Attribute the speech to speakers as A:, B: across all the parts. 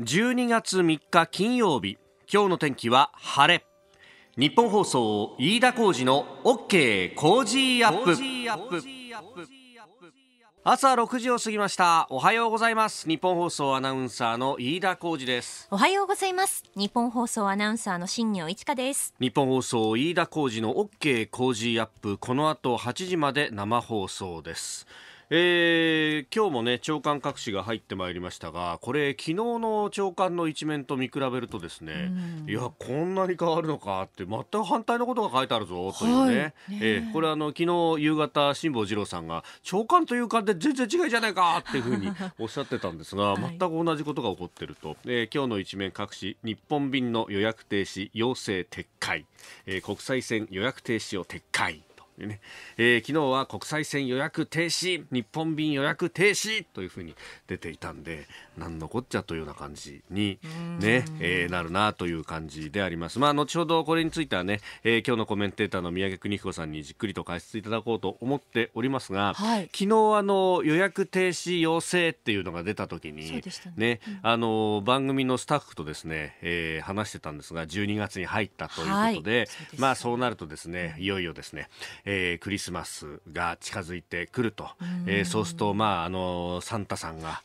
A: 12月3日金曜日今日の天気は晴れ日本放送飯田浩二の OK コージーアップ朝6時を過ぎましたおはようございます日本放送アナウンサーの飯田浩二です
B: おはようございます日本放送アナウンサーの新業一華です
A: 日本放送飯田浩二の OK コージーアップこの後8時まで生放送ですえー、今日もね長官各紙が入ってまいりましたがこれ昨日の長官の一面と見比べるとですね、うん、いやこんなに変わるのかって全く反対のことが書いてあるぞというねはいね、えー、これあの昨日夕方辛坊治郎さんが長官という官で全然違いじゃないかっていうふうに おっしゃってたんですが、全く同じことが起こってると、はえー、今日の一面各紙日本便の予約停止要請撤回、えー、国際線予約停止を撤回。うね、えー、昨日は国際線予約停止日本便予約停止というふうに出ていたんでなんのこっちゃというような感じにね、えー、なるなという感じであります。まあ、後ほどこれについてはね、えー、今日のコメンテーターの宮家邦彦さんにじっくりと解説いただこうと思っておりますが、はい、昨日あの予約停止要請っていうのが出た時に番組のスタッフとですね、えー、話してたんですが12月に入ったということでそうなるとですねいよいよですね、えー、クリスマスが近づいてくると、えー、そうすると、まあ、あのサンタさんが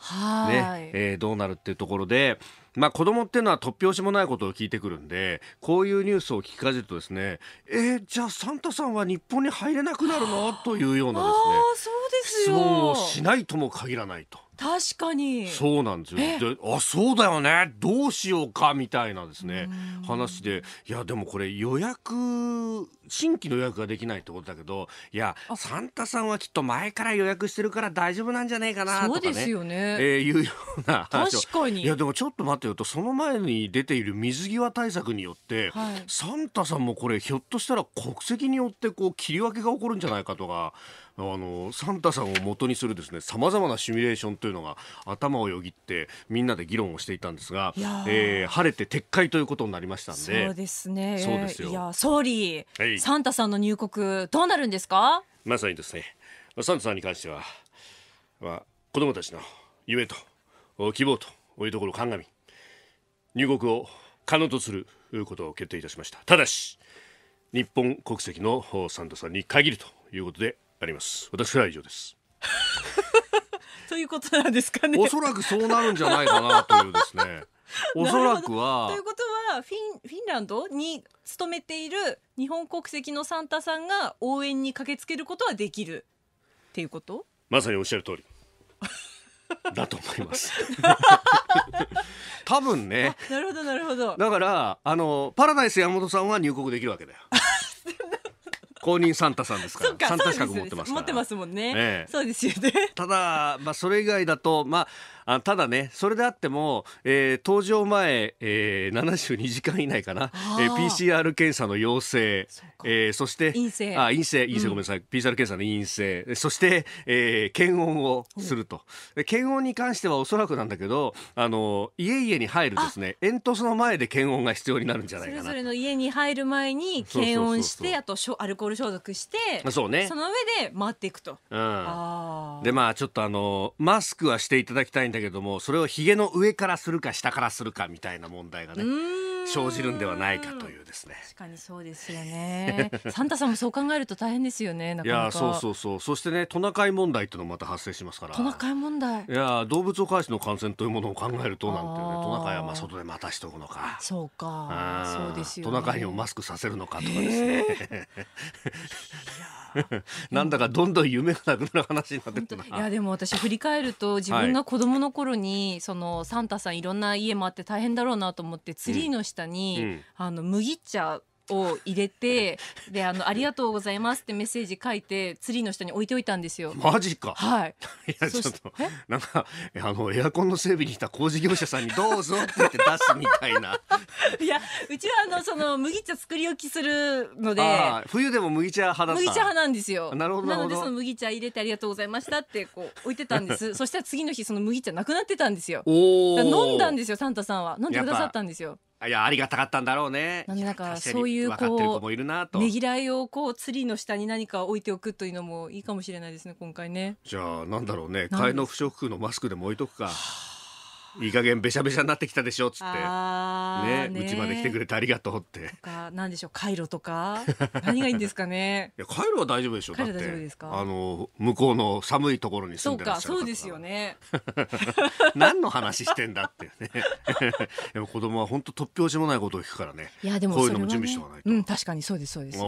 A: ね、えー、どうなるっていうところで。まあ、子供っていうのは突拍子もないことを聞いてくるんでこういうニュースを聞きかじるとですねえー、じゃあサンタさんは日本に入れなくなるのというようなで
C: すね質問をし
A: ないとも限らないと。
C: 確かにそうなんですよで
A: あそうだよねどうしようかみたいなですね話でいやでもこれ予約新規の予約ができないってことだけどいやサンタさんはきっと前から予約してるから大丈夫なんじゃないかなとか、ね、そうですよね、えー、いうような話確かにいやでもちょっと待ってよとその前に出ている水際対策によって、はい、サンタさんもこれひょっとしたら国籍によってこう切り分けが起こるんじゃないかとかあのサンタさんを元にするですねさまざまなシミュレーションというのが頭をよぎってみんなで議論をしていたんですが、えー、晴れて撤回ということになりましたんでそう
C: ですねそうですよいや総理、はい、サンタさんの入国どうなるんですか
A: まさにですねサンタさんに関しては、まあ、子どもたちの夢と希望というところを鑑み入国を可能とすることを決定いたしましたただし日本国籍のサンタさんに限るということであります私は以上です
C: ということなんですかねおそらくそうなるんじゃないかなという
A: ですね おそらくはというこ
C: とはフィンフィンランドに勤めている日本国籍のサンタさんが応援に駆けつけることはできるっていうこと
A: まさにおっしゃる通り だと思います多分ね
C: なるほどなるほど
A: だからあのパラダイス山本さんは入国できるわけだよ公認サンタさんですから。サンタ資格持ってます持っ
C: てますもんね。ええ、そうですよね。
A: ただまあそれ以外だとまあただねそれであっても、えー、搭乗前、えー、72時間以内かな、えー、PCR 検査の陽性、そえー、そして陰性あ陰性陰性ごめんなさい、うん、PCR 検査の陰性そして、えー、検温をすると検温に関してはおそらくなんだけどあの家々に入るですね煙突の前で検温が必要になるんじゃないかなそれ
C: ぞれの家に入る前に検温してあとしょアルコールル消毒してそうねその上で回っていくと、うん、で
A: まあちょっとあのマスクはしていただきたいんだけどもそれをひげの上からするか下からするかみたいな問題がね。生じるんではないか
C: というですね。確かにそうですよね。サンタさんもそう考えると大変ですよね。なかなかいやそうそ
A: うそう。そしてねトナカイ問題というのもまた発生しますから。トナ
C: カイ問題。
A: いや動物を介しの感染というものを考えるとなんて
C: ねトナカイは
A: まあ外で待たしておくのか。そうか。そうですよ、ね、トナカイをマスクさせるのかとかですね。なんだかどんどん夢がなくなる話に
C: なっていやでも私振り返ると自分が子供の頃に、そのサンタさんいろんな家もあって大変だろうなと思ってツリーの下下に、うん、あの麦茶を入れてであのありがとうございますってメッセージ書いてツリーの下に置いておいたんですよ。マジ
A: か。はい。いやちょっとなんかあのエアコンの整備にいた工事業者さんにどうぞって言って出すみたいな。
C: いやうちはあのその麦茶作り置きするので
A: 冬でも麦茶派麦茶派なん
C: ですよ。なるほどなのでその麦茶入れてありがとうございましたってこう置いてたんです。そしたら次の日その麦茶なくなってたんですよ。飲んだんですよサンタさんは飲んでくださったんですよ。
A: いやありがたかったんだろうね。なん
C: でなんかそういうこうねぎらいをこうツリーの下に何か置いておくというのもいいかもしれないですね今回ね。
A: じゃあなんだろうね替えの不織布のマスクでも置いとくか。いい加減べしゃべしゃになってきたでしょっつってね
C: うちまで来てく
A: れてありがとうって
C: なんでしょう回路とか 何がいいんですかね
A: いや回路は大丈夫でしょうだってあの向こうの寒いところに住んでらっしゃるそう
C: ですよね
A: 何の話してんだってね でも子供は本当突拍子もないことを聞くからねいやでもこういうのも準備してお
C: かないと、ね、うん確かにそうですそうです、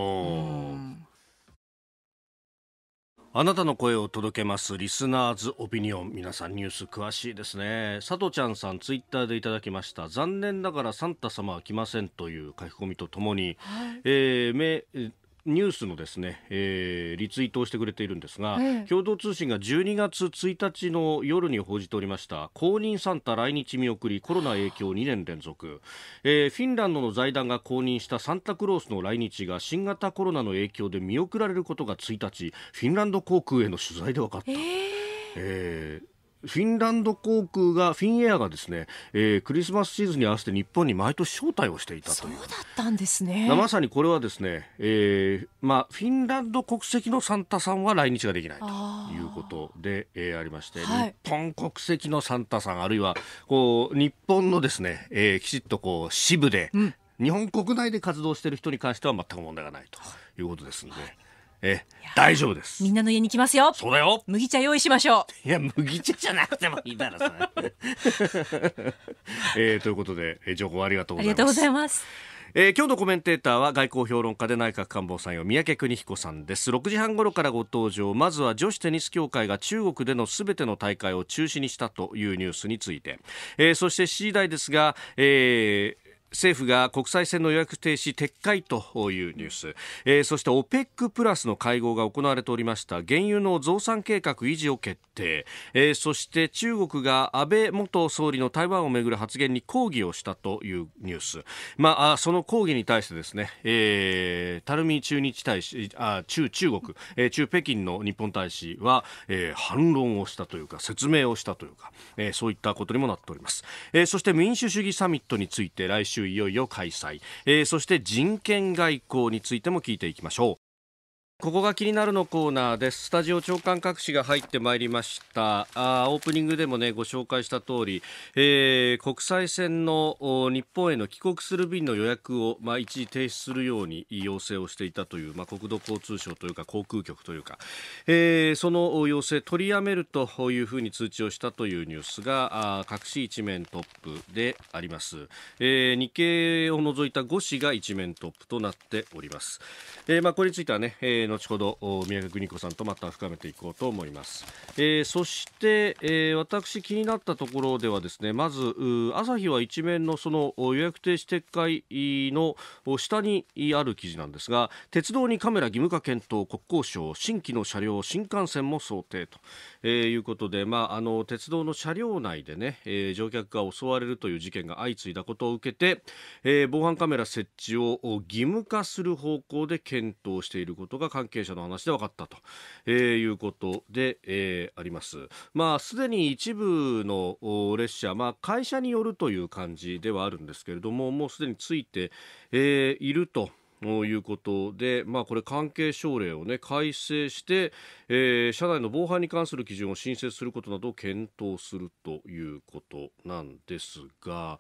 A: あなたの声を届けますリスナーズオピニオン皆さんニュース詳しいですね佐藤ちゃんさんツイッターでいただきました残念ながらサンタ様は来ませんという書き込みとともに、はい、えー、ニュースのですね、えー、リツイートをしてくれているんですが、ええ、共同通信が12月1日の夜に報じておりました公認サンタ来日見送りコロナ影響2年連続、えー、フィンランドの財団が公認したサンタクロースの来日が新型コロナの影響で見送られることが1日フィンランド航空への取材で分かった。ええーフィンランド航空が、フィンエアがですね、えー、クリスマスシーズンに合わせて日本に毎年招待をしていたという。そうだっ
C: たんですね。まさ
A: にこれはですね、えー、まあ、フィンランド国籍のサンタさんは来日ができないということで、えー、ありまして、はい、日本国籍のサンタさん、あるいは、こう、日本のですね、えー、きちっとこう、支部で、うん、日本国内で活動している人に関しては全く問題がないということですので。はいえ大丈夫です。
C: みんなの家に来ますよ。そうだよ。麦茶用意しましょう。いや、麦茶じゃなくてもいいだろ、それ。
A: えー、ということで、えー、情報ありがとうございます。ありがとうございます。えー、今日のコメンテーターは外交評論家で内閣官房参与三宅邦彦さんです6時半ごろからご登場まずは女子テニス協会が中国でのすべての大会を中止にしたというニュースについて、えー、そして次第ですが、えー政府が国際線の予約停止撤回というニュース、えー、そして OPEC プラスの会合が行われておりました原油の増産計画維持を決定、えー、そして中国が安倍元総理の台湾をめぐる発言に抗議をしたというニュース、まあ、その抗議に対してですね、えー、垂水駐日大使あ中中国、えー、中北京の日本大使は、えー、反論をしたというか説明をしたというか、えー、そういったことにもなっております、えー、そして民主主義サミットについて来週週いよいよ開催、えー、そして人権外交についても聞いていきましょうここが気になるのコーナーです。スタジオ長官各紙が入ってまいりました。あオープニングでもね、ご紹介した通り、えー、国際線の日本への帰国する便の予約を、まあ、一時停止するように要請をしていたという、まあ、国土交通省というか航空局というか、えー、その要請取りやめるというふうに通知をしたというニュースが、あ各紙一面トップであります。えー、日経を除いた5紙が一面トップとなっております。えー、まあ、これについてはね、えー後ほど宮川邦子さんとまた深めていこうと思います、えー、そして、えー、私気になったところではですねまず朝日は一面のその予約停止撤回の下にある記事なんですが鉄道にカメラ義務化検討国交省新規の車両新幹線も想定と、えー、いうことで、まあ、あの鉄道の車両内でね、えー、乗客が襲われるという事件が相次いだことを受けて、えー、防犯カメラ設置を義務化する方向で検討していることが関係者の話で分かったと、えー、いうことで、えー、あります。まあ、すでに一部の列車、まあ、会社によるという感じではあるんですけれども、もうすでについて、えー、いると。ということで、まあ、これ関係省令を、ね、改正して、えー、車内の防犯に関する基準を新設することなどを検討するということなんですが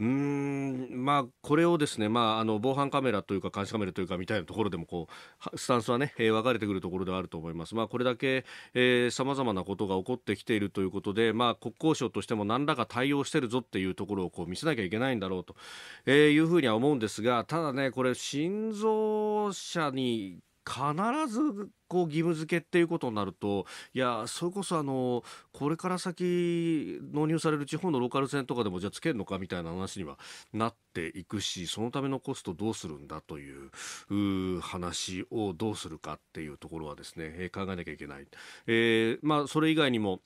A: うん、まあ、これをですね、まあ、あの防犯カメラというか監視カメラというかみたいなところでもこうスタンスはね、えー、分かれてくるところではあると思います。まあ、これだけさまざまなことが起こってきているということで、まあ、国交省としても何らか対応してるぞっていうところをこう見せなきゃいけないんだろうと、えー、いうふうには思うんですがただねこれ新新造車に必ずこう義務付けっていうことになるといやそれこそあのこれから先納入される地方のローカル線とかでもじゃあつけるのかみたいな話にはなっていくしそのためのコストどうするんだという話をどうするかっていうところはですね、え考えなきゃいけない。えー、まあ、それ以外にも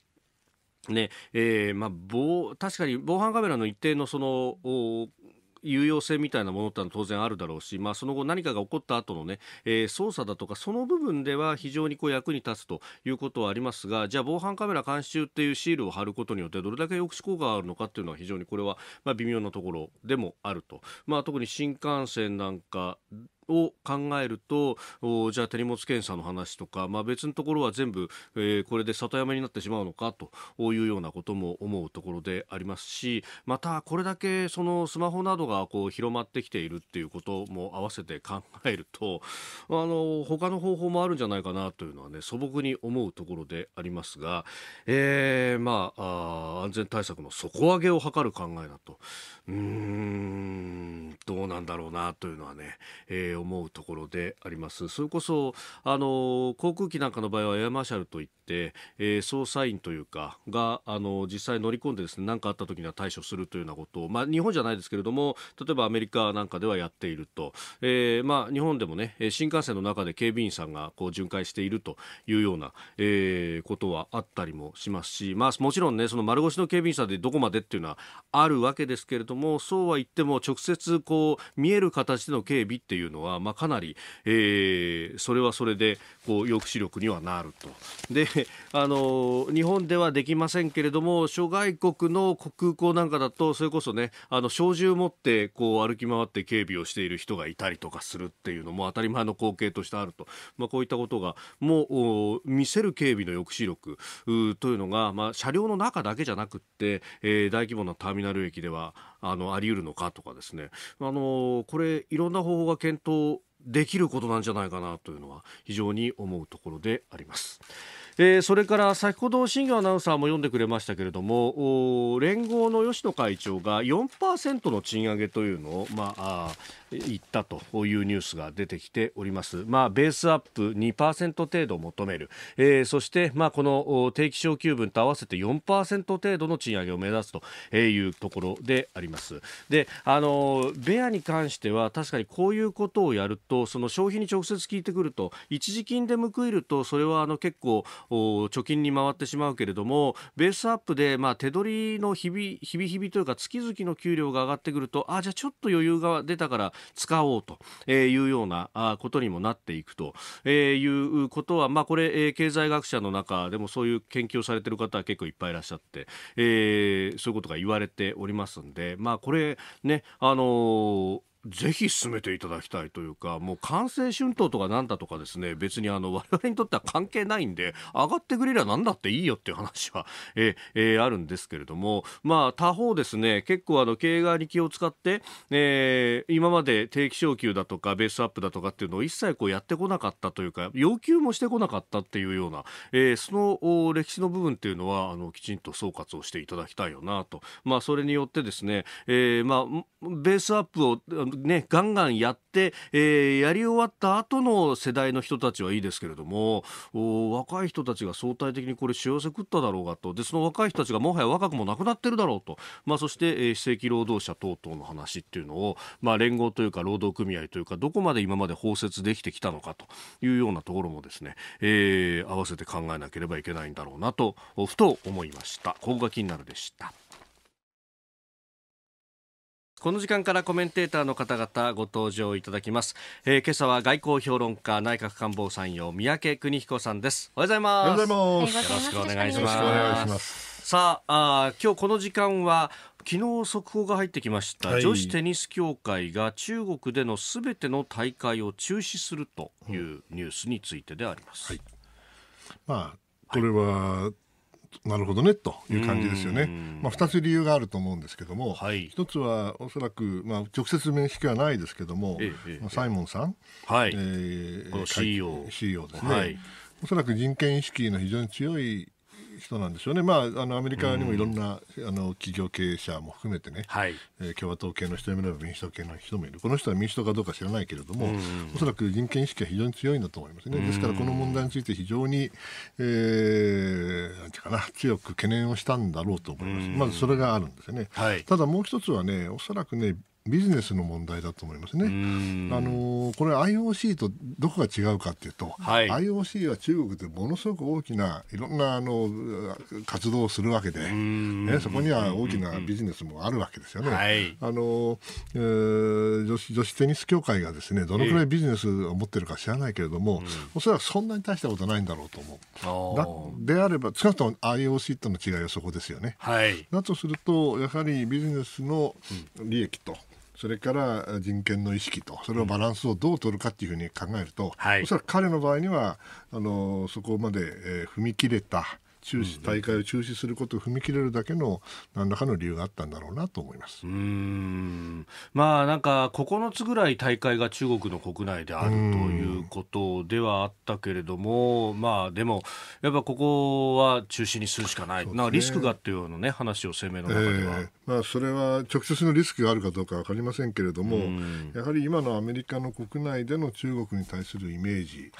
A: ねえーまあ、確かに防犯カメラの一定のその有用性みたいなものってのは当然あるだろうし、まあ、その後何かが起こった後のね、えー、捜査だとかその部分では非常にこう役に立つということはありますがじゃあ防犯カメラ監視中っていうシールを貼ることによってどれだけ抑止効果があるのかっていうのは非常にこれはまあ微妙なところでもあると、まあ、特に新幹線なんかを考えるとじゃあ手荷物検査の話とか、まあ、別のところは全部、えー、これで里山になってしまうのかというようなことも思うところでありますしまた、これだけそのスマホなどがこう広まってきているっていうことも合わせて考えるとあの他の方法もあるんじゃないかなというのは、ね、素朴に思うところでありますが、えーまあ、あ安全対策の底上げを図る考えだとうーんどうなんだろうなというのはね、えー思うところでありますそれこそあの航空機なんかの場合はエアマーシャルといって、えー、捜査員というかがあの実際乗り込んでですね何かあった時には対処するというようなことを、まあ、日本じゃないですけれども例えばアメリカなんかではやっていると、えー、まあ、日本でもね新幹線の中で警備員さんがこう巡回しているというような、えー、ことはあったりもしますし、まあ、もちろんねその丸腰の警備員さんでどこまでっていうのはあるわけですけれどもそうは言っても直接こう見える形での警備っていうのはは、まあ、かなり、えー、それはそれでこう抑止力にはなるとであの日本ではできませんけれども諸外国の空港なんかだとそれこそねあの小銃持ってこう歩き回って警備をしている人がいたりとかするっていうのも当たり前の光景としてあると、まあ、こういったことがもう見せる警備の抑止力というのが、まあ、車両の中だけじゃなくって、えー、大規模なターミナル駅ではあのあり得るのかとかですねあのこれいろんな方法が検討できることなんじゃないかなというのは非常に思うところであります。えー、それから先ほど新庄アナウンサーも読んでくれましたけれども連合の吉野会長が4%の賃上げというのを、まあ、行ったというニュースが出てきております。まあ、ベースアップ2%程度求める、えー、そして、まあ、この定期昇給分と合わせて4%程度の賃上げを目指すというところであります。で、あのベアに関しては確かにこういうことをやるとその消費に直接聞いてくると一時金で報いるとそれはあの結構お貯金に回ってしまうけれどもベースアップで、まあ、手取りの日々日々というか月々の給料が上がってくるとあじゃあちょっと余裕が出たから使おうというようなことにもなっていくということは、まあ、これ経済学者の中でもそういう研究をされている方は結構いっぱいいらっしゃって、えー、そういうことが言われておりますんで、まあ、これね、あのぜひ進めていただきたいというか、もう完成春闘とかなんだとかですね、別にあの、我々にとっては関係ないんで、上がってくれりゃなんだっていいよっていう話は、ええー、あるんですけれども、まあ、他方ですね、結構あの、経営側に気を使って、えー、今まで定期昇給だとか、ベースアップだとかっていうのを一切こうやってこなかったというか、要求もしてこなかったっていうような、えー、その歴史の部分っていうのは、あの、きちんと総括をしていただきたいよなと。まあ、それによってですね、えー、まあ、ベースアップを、ね、ガンガンやって、えー、やり終わった後の世代の人たちはいいですけれども、若い人たちが相対的にこれ幸せ食っただろうがと、で、その若い人たちがもはや若くもなくなってるだろうと、まあ、そして、えー、非正規労働者等々の話っていうのを、まあ、連合というか労働組合というか、どこまで今まで包摂できてきたのかというようなところもですね、えー、合わせて考えなければいけないんだろうなと、ふと思いました。ここが気になるでした。この時間からコメンテーターの方々ご登場いただきます、えー、今朝は外交評論家内閣官房参与三宅邦彦さんですおはようございますよろしくお願いしますさああ今日この時間は昨日速報が入ってきました、はい、女子テニス協会が中国でのすべての大会を中止するというニュースについてであります、はい、
D: まあこれは、はいなるほどねという感じですよね、まあ、2つ理由があると思うんですけども、はい、1つはおそらく、まあ、直接面識はないですけども、ええまあ、サイモンさん、はいえー、CEO, CEO ですね、はい、おそらく人権意識の非常に強い人なんでしょうね、まあ、あのアメリカにもいろんな、うん、あの企業経営者も含めてね、はいえー、共和党系の人もいれば民主党系の人もいる、この人は民主党かどうか知らないけれども、うん、おそらく人権意識は非常に強いんだと思いますね、ですからこの問題について非常に、えー、なんていうかな、強く懸念をしたんだろうと思います、まずそれがあるんですよね。はい、ただもう一つはね、おそらくね、ビジネスの問題だと思いますね。あのこれ IOC とどこが違うかっていうと、はい、IOC は中国でものすごく大きないろんなあの活動をするわけで、ね、そこには大きなビジネスもあるわけですよね。はい、あの、えー、女子女子テニス協会がですねどのくらいビジネスを持ってるか知らないけれども、おそらくそんなに大したことないんだろうと思う。であれば少なくとも IOC との違いはそこですよね。はい、だとするとやはりビジネスの利益と、うんそれから人権の意識とそれのバランスをどう取るかっていうふうに考えると、うん、おそらく彼の場合にはあのそこまで、えー、踏み切れた中止、大会を中止することを踏み切れるだけの何らかの理由があったんだろうなと思いますう
A: んまあなんか9つぐらい大会が中国の国内であるということではあったけれども、まあでも、やっぱここは中止にするしかない、ね、なリスクがっていうような、ね、話を声明の中では、えー、
D: まあ、それは直接のリスクがあるかどうか分かりませんけれども、やはり今のアメリカの国内での中国に対するイメージ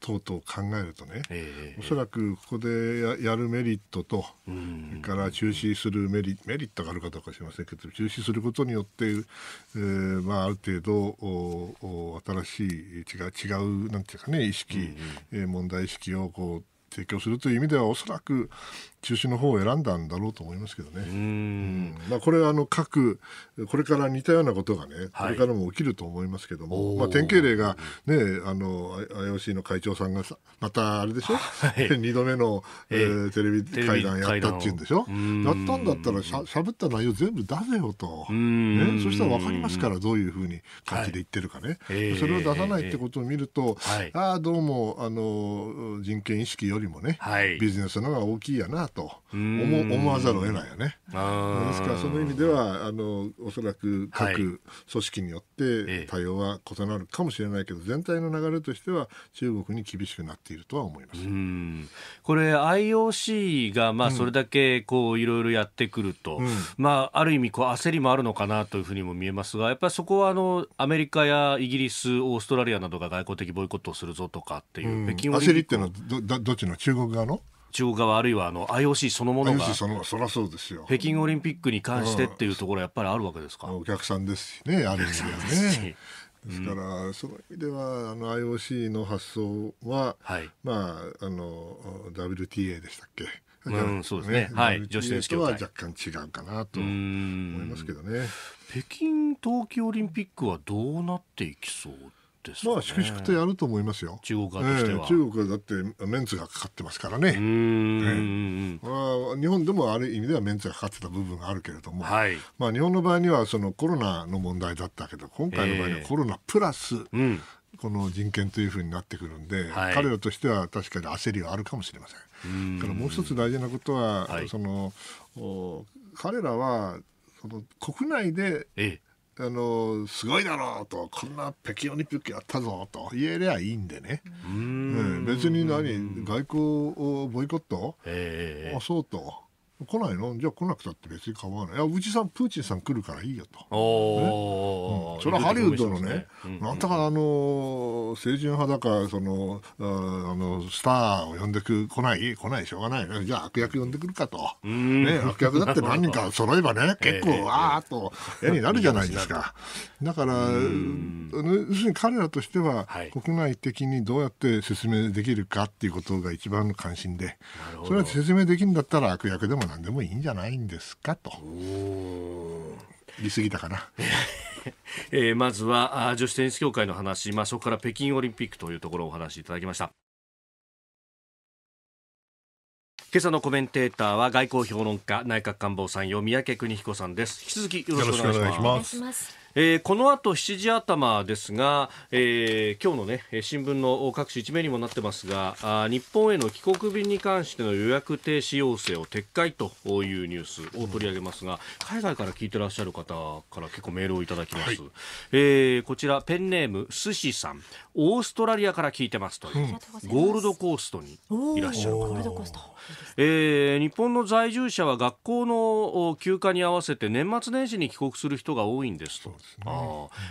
D: 等々考えるとね、はいえー、おそらくここでやるメリットと、それから中止するメリメリットがあるかどうか知りませんけど中止することによって、えーまあ、ある程度おお新しい違う違うなんていうかね意識、うんうん、え問題意識をこう提供するという意味ではおそらく中止の方を選んだんだろうと思いますけどね。うんまあ、これはあの各これから似たようなことがね、これからも起きると思いますけども、まあ、典型例が、ね、あの IOC の会長さんがまたあれでしょ、はい、2 度目の、えー、テレビ会談やったっていうんでしょ、やったんだったらしゃしゃべった内容全部出せよと、ね、そしたら分かりますから、どういうふうに感じで言ってるかね、はい、それを出さないってことを見ると、えーえー、ああ、どうもあの人権意識よりもね、ビジネスの方が大きいやなと思わざるを得ないよね。ですからその意味ではあのおそらく各組織によって対応は異なるかもしれないけど、全体の流れとしては中国に厳しくなっているとは思い
A: ますこれ IOC がまあそれだけこういろいろやってくると、うん、まあ、ある意味こう焦りもあるのかなというふうにも見えますがやっぱりそこはあのアメリカやイギリスオーストラリアなどが外交的ボイコットをするぞとかっていう、うん、北京焦りっていうのは
D: どどっちの中国側の
A: 中国側あるいはあの IOC そのものが IOC そのそそうですよ北京オリンピックに関してっていうところはやっぱりあるわ
D: けですかお客さんですしねある意味はね。ですから、うん、その意味ではあの IOC の発想は、はい、まああの WTA でしたっけ。
B: うん、そうですね。ねはい、女子選手とは若干
D: 違うかなと思いますけどね。北京冬季オリンピックはどうなっていきそうですね、まあ粛々とやると思いますよ中国側としては、えー、中国はだってメンツがかかってますからね、えー、日本でもある意味ではメンツがかかってた部分があるけれども、はい、まあ、日本の場合にはそのコロナの問題だったけど今回の場合にはコロナプラス、えーうんこの人権というふうになってくるんで、はい、彼らとしては確かに焦りはあるかもしれません。んからもう一つ大事なことは、はい、その彼らはその国内で、ええあのすごいだろうとこんな北京オリンピックやったぞと言えりゃいいんでねうん、別に何外交をボイコット、えー、あそうと来ないのじゃあ来なくたって別に構わない。いや、うちさん、プーチンさん来るからいいよと。ねうん、それはハリウッドのね、ねなんだかあの、清純派だか、その、あの、スターを呼んでく、来ない来ないしょうがない。じゃあ悪役呼んでくるかと。ね、悪役だって何人か揃えばね、結構、わ、ーっと、絵になるじゃないですか。だから、要するに彼らとしては、はい、国内的にどうやって説明できるかっていうことが一番の関心で、それは説明できるんだったら悪役でもない。何でもいいんじゃないんですかと言い
A: 過ぎたかな。えまずは女子テニス協会の話、まあ、そこから北京オリンピックというところをお話しいただきました。今朝のコメンテーターは外交評論家内閣官房参与三宅邦彦さんです引き続きよろしくお願いしますえー、この後7時頭ですが、えー、今日のね新聞の各紙一面にもなってますがあ日本への帰国便に関しての予約停止要請を撤回というニュースを取り上げますが、海外から聞いてらっしゃる方から結構メールをいただきます、はい、えー、こちらペンネームすしさんオーストラリアから聞いてますという、うん、ゴールドコーストにいらっしゃる方えー、日本の在住者は学校の休暇に合わせて年末年始に帰国する人が多いんですとですね、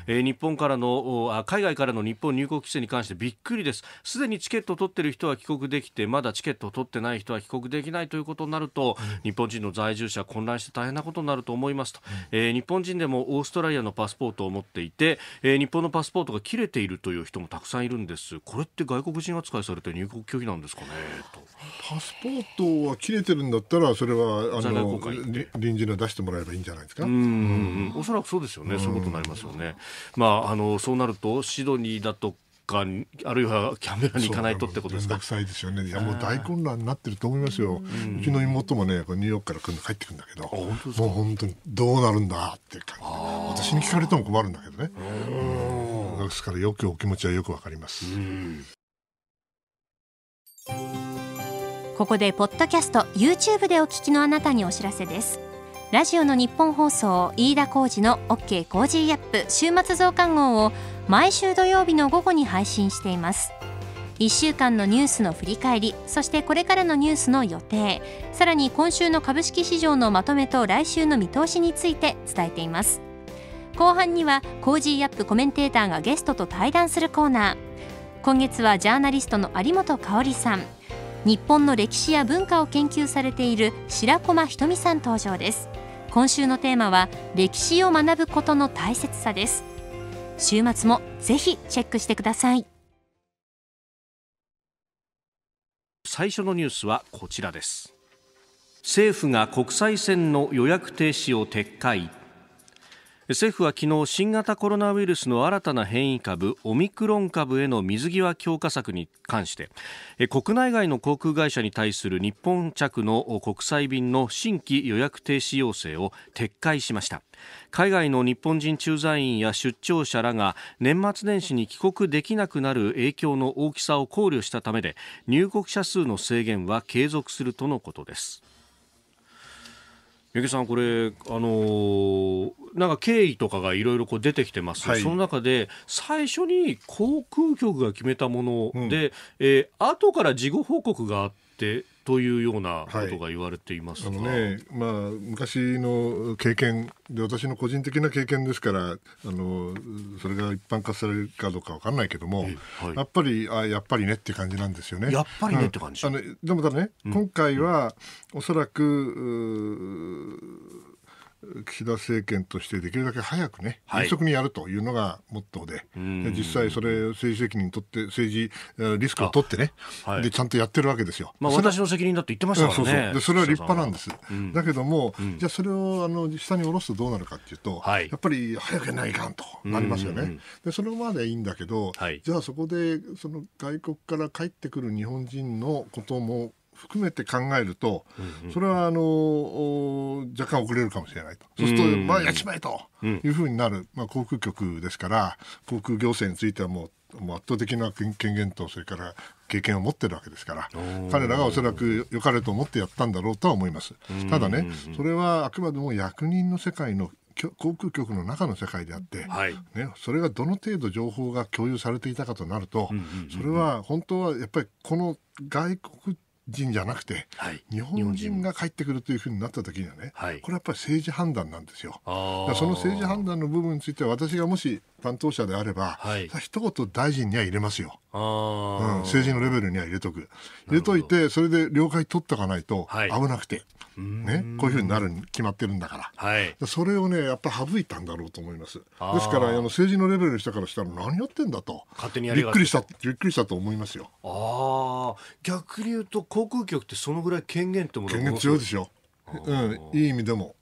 A: えー、日本からのあ海外からの日本入国規制に関してびっくりですすでにチケットを取っている人は帰国できてまだチケットを取ってない人は帰国できないということになると、日本人の在住者混乱して大変なことになると思いますと、えー、日本人でもオーストラリアのパスポートを持っていて、えー、日本のパスポートが切れているという人もたくさんいるんですこれって外国人扱いされて入国拒否なんですかね
D: パスポートは切れてるんだったらそれはあの
A: 臨時の出してもらえばいいんじゃない
D: ですかうん、おそらくそうですよね、うんことになりま
A: すよね。まあ、あのそうなるとシドニーだとかあるいはキャンベラに行かないとってことですか。くさいですよね。いやもう大
D: 混乱になってると思いますよ。うちの妹もね、ニューヨークから来る帰ってくるんだけど、もう本当にどうなるんだって感じ私に聞かれても困るんだけどね。ですからよくお気持ちはよくわかります。
B: ここでポッドキャスト YouTube でお聞きのあなたにお知らせです。ラジオの日本放送飯田浩司の OK コージーアップ週末増刊号を毎週土曜日の午後に配信しています1週間のニュースの振り返りそしてこれからのニュースの予定さらに今週の株式市場のまとめと来週の見通しについて伝えています後半にはコージーアップコメンテーターがゲストと対談するコーナー今月はジャーナリストの有本香里さん日本の歴史や文化を研究されている白駒ひとみさん登場です今週のテーマは歴史を学ぶことの大切さです週末もぜひチェックしてください
A: 最初のニュースはこちらです政府が国際線の予約停止を撤回政府は昨日新型コロナウイルスの新たな変異株オミクロン株への水際強化策に関して国内外の航空会社に対する日本着の国際便の新規予約停止要請を撤回しました海外の日本人駐在員や出張者らが年末年始に帰国できなくなる影響の大きさを考慮したためで入国者数の制限は継続するとのことです。三宅さん、これあのなんか経緯とかがいろいろ出てきてます、はい、その中で最初に航空局が決めたもので、うんえー、後から事後報告があってというようなことが言われています、はい、あのね
D: まあ、昔の経験で私の個人的な経験ですからあのそれが一般化されるかどうか分かんないけども、はい、やっぱりあやっぱりねって感じなんですよね。やっぱりねって感じ、うん、あのでもただね、うん、今回はおそらく岸田政権としてできるだけ早くね、迅速にやるというのがモットーで、はい、実際、それ、政治責任とって、政治、リスクを取ってね、はい、でちゃんとやってるわけですよ。まあ、私の責任だって言ってましたからね。そうそうそれは立派なんです。うん、だけども、うん、じゃあ、それをあの下に下ろすとどうなるかっていうと、はい、やっぱり早くやないかんとなりますよね。でそれまでいいんだけど、じゃあ、そこでその外国から帰ってくる日本人のことも含めて考えると、それはあの若干遅れるかもしれないと、そうすると、まあ、やっちまえというふうになる、まあ、航空局ですから、航空行政についてはもう、もう圧倒的な権限と、それから経験を持ってるわけですから、彼らがおそらく良かれと思ってやったんだろうとは思います。ただね、それはあくまでも役人の世界の航空局の中の世界であって、はい、ね、それがどの程度情報が共有されていたかとなると、それは本当はやっぱりこの外国人じゃなくて、はい、日本人が帰ってくるというふうになった時にはね、はい、これはやっぱり政治判断なんですよ。その政治判断の部分については私がもし担当者であれば、はい、一言大臣には入れますよ、
A: うん、政
D: 治のレベルには入れとく入れといてそれで了解取っておかないと危なくて、はい、ね、こういうふうになるに決まってるんだから、はい、それをねやっぱ省いたん
A: だろうと思いますですからあの
D: 政治のレベルの人からしたら何やってんだと勝手にびっくりしたびっくりしたと思いますよ
A: あ逆に言うと航空局ってそのぐらい権限ってもの権限強いでしょ、うん、いい意味でも。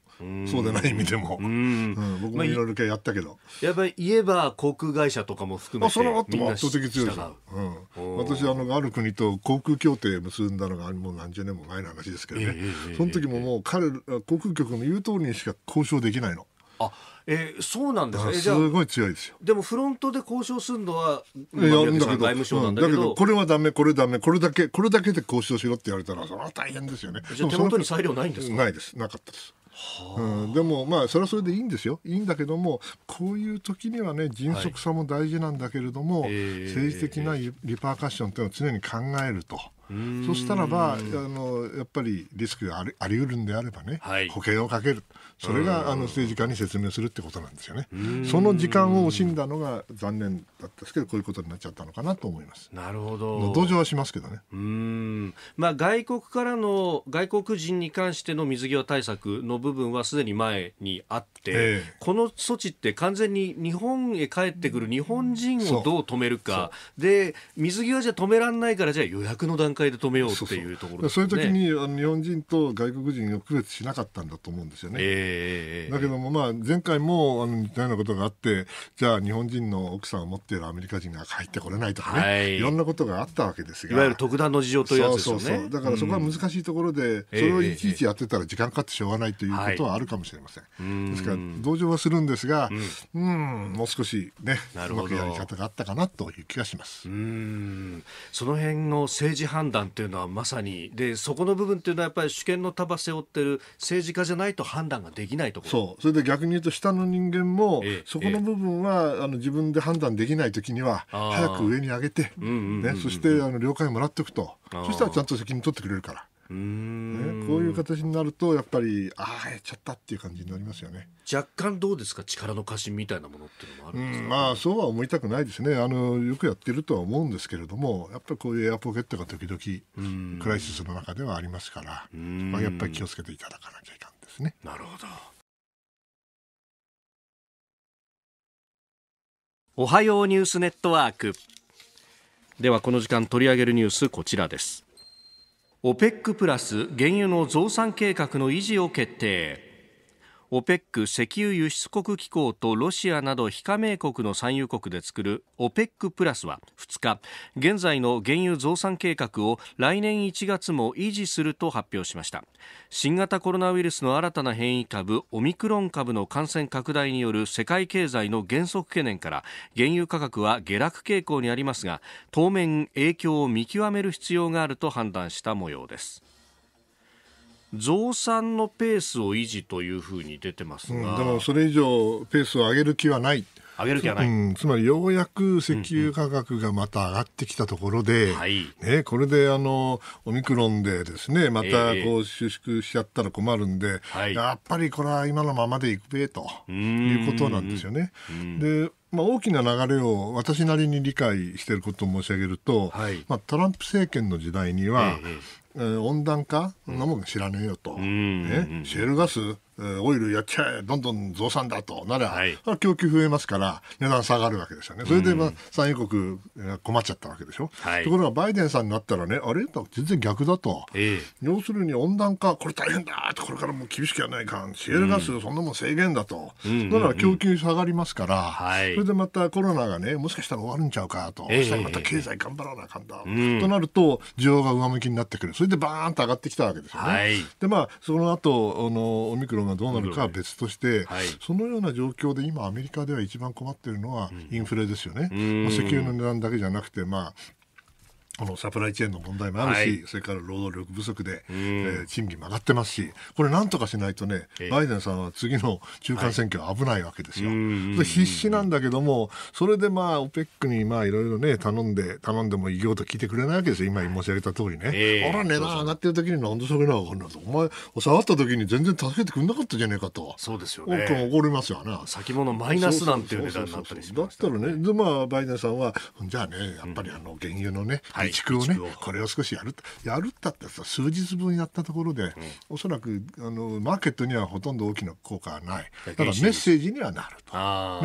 D: そうでない意味でも、
A: うん僕もいろいろ系やったけど、やっぱり言えば航空会社とかも含めてその圧倒的強いです
D: うん、私あのある国と航空協定結んだのがもう何十年も前の話ですけどね、その時ももう彼航空局の言う通りにしか交渉できないの。
A: あえー、そうなんですね。すごい強いですよ。でもフロントで交渉するのは、んだけど、外務省なんだけどうん、けどこ
D: れはダメ、これダメ、これだけ、これだけで交渉しろって言われたら、それは大変ですよね。じゃ手元に裁量ないんですかないです。なかったです。うん、でも、まあ、それはそれでいいんですよ、いいんだけども、こういう時にはね、迅速さも大事なんだけれども、はい、政治的なリパーカッションというのを常に考えると。そしたらばあのやっぱりリスクがありあり得るんであればね、はい、保険をかけるそれがあの政治家に説明するってことなんですよねその時間を惜しんだのが残念だったんですけどこういうことになっちゃったのかなと思
A: いますなるほど同情はしますけどねうん、まあ、外国からの外国人に関しての水際対策の部分はすでに前にあって、えー、この措置って完全に日本へ帰ってくる日本人をどう止めるかで水際じゃ止められないからじゃあ予約の段階階で止めようっていうところ、ね、そういう時に
D: あの日本人と外国人を区別しなかったんだと思うんですよね。
A: えー、だけど
D: も、まあ、前回もあの似たようなことがあってじゃあ日本人の奥さんを持っているアメリカ人が入ってこれないとかね、はい、いろんなことがあったわけですがいわゆる特段の事情というやつですよね。そうそうそうだからそこは難しいところで、うん、それをいちいちやってたら時間かかってしょうがないということはあるかもしれません。
A: はい、ですから
D: 同情はするんです
A: が、うん、うんもう少しねうまくやり方があったかなという気がします。うんその辺の政治判判断というのはまさにでそこの部分というのはやっぱり主権の束背負ってる政治家じゃないと判断ができないところそうそ
D: れで逆に言うと下の人間も、そこの部分は、え、あの自分で判断できないときには早く上に上げて、
A: ね、そして
D: あの了解もらっておくとそしたらちゃんと責任取ってくれるから。
A: ね、こういう
D: 形になるとやっぱりああやっちゃったっていう感じになりますよね
A: 若干どうですか力の過信みたいなものって
D: いうのもあるんですか、うん、まあそうは思いたくないですねあのよくやってるとは思うんですけれどもやっぱりこういうエアポケットが時々クライシスの中ではありますから、ま
A: あ、やっぱり気をつけていただかなきゃ
B: いかんですねなるほど
A: おはようニュースネットワークではこの時間取り上げるニュースこちらです OPEC プラス原油の増産計画の維持を決定 OPEC= 石油輸出国機構とロシアなど非加盟国の産油国で作る OPEC プラスは2日現在の原油増産計画を来年1月も維持すると発表しました新型コロナウイルスの新たな変異株オミクロン株の感染拡大による世界経済の減速懸念から原油価格は下落傾向にありますが当面影響を見極める必要があると判断した模様です増産のペースを維持というふうに出てますが、うん、それ以上ペ
D: ースを上げる気はない。上げる気はない、うん、つまりようやく石油価格がまた上がってきたところで、うんうん、ね、これであのオミクロンでですねまたこう収縮しちゃったら困るんで、えー、やっぱりこれは今のままでいくべということなんですよね。でまあ、大きな流れを私なりに理解していることを申し上げると、はい、まあ、トランプ政権の時代には、えー、え温暖化、そん、なもん知らねえよと、ね、シェールガスオイルやっちゃえ、どんどん増産だとなら、はい、供給増えますから、値段下がるわけですよね。それで、まあ、産油国困っちゃったわけでしょ。はい、ところが、バイデンさんになったらね、あれ全然逆だと、えー、要するに温暖化、これ大変だこれからもう厳しくやないかん、シエルガス、そんなもん制限だと、だから供給下がりますから、それでまたコロナがね、もしかしたら終わるんちゃうかと、えー、そしたらまた経済頑張らなあかんだ、えー、となると、需要が上向きになってくる、それでバーンと上がってきたわけですよね。はい、でまあその後あのオミクロンがどうなるかは別として、はい、そのような状況で今、アメリカでは一番困っているのはインフレですよね。まあ、石油の値段だけじゃなくて、まあ、あのサプライチェーンの問題もあるし、はい、それから労働力不足で、えー、賃金も上がってますし、これ、なんとかしないとね、バイデンさんは次の中間選挙は危ないわけですよ。はい、必死なんだけども、それで、まあ、OPEC にいろいろね、頼んで、頼んでもいいよと聞いてくれないわけですよ、今申し上げた通りね。あ、えー、ら、値段上がってる時に、なんでそれなのかなと、お前、下がった時に全然助けてくれなかったじゃねえかと、そうですよね。多く怒りますよな。先
A: 物マイナスなんていう値段になったりし
D: ま、だったらね、でまあ、バイデンさんは、じゃあね、やっぱりあの原油のね、はい備蓄をね、はい、これを少しやるやるったってさ数日分やったところで、うん、おそらくあのマーケットにはほとんど大きな効果はない。だからメッセージにはなると。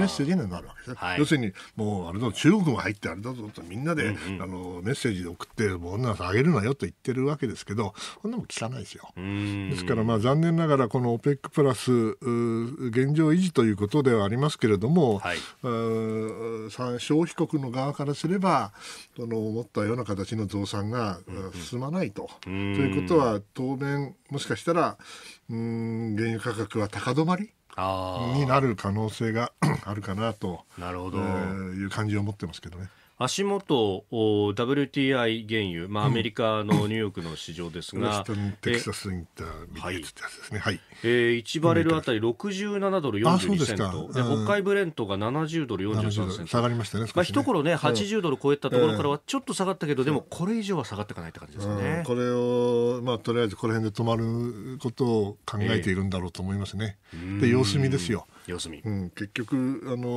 D: メッセージにはなるわけですね。はい、要するに、もうあれだ中国も入ってあれだぞとみんなで、うんうん、あのメッセージで送って、もう女さんあげるなよと言ってるわけですけど、そんなも聞かないですよ。
A: ですから、ま
D: あ残念ながら、この OPEC プラス、現状維持ということではありますけれども、はい、消費国の側からすれば、その思ったような形形の増産が進まないと。ということは当面もしかしたらうん原油価格は高止まりになる可能性が あるかなとなるほど、えー、いう感じを持ってますけどね。
A: 足元お WTI 原油、まあ、アメリカのニューヨークの市場ですが、うん、テキサスインターミディエットですね、はいえー、1バレルあたり67ドル42セントで、北海ブレントが70ドル43セント下が
D: りましたね、ねまあ、一頃ね、80ド
A: ル超えたところからはちょっと下がったけど、えー、でもこれ以上は下がっていかないって感じ
D: ですね、うん、これを、まあ、とりあえずこの辺で止まることを考えているんだろうと思いますね。えー、で様子見ですよ様子見、うん、結局あの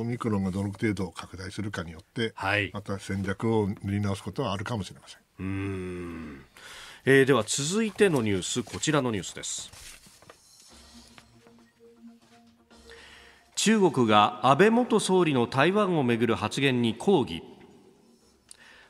D: オミクロンがどの程度拡大するかによって、はい、また戦略を塗り直すことはあるかもしれません
A: うんえー、では続いてのニュースこちらのニュースです中国が安倍元総理の台湾をめぐる発言に抗議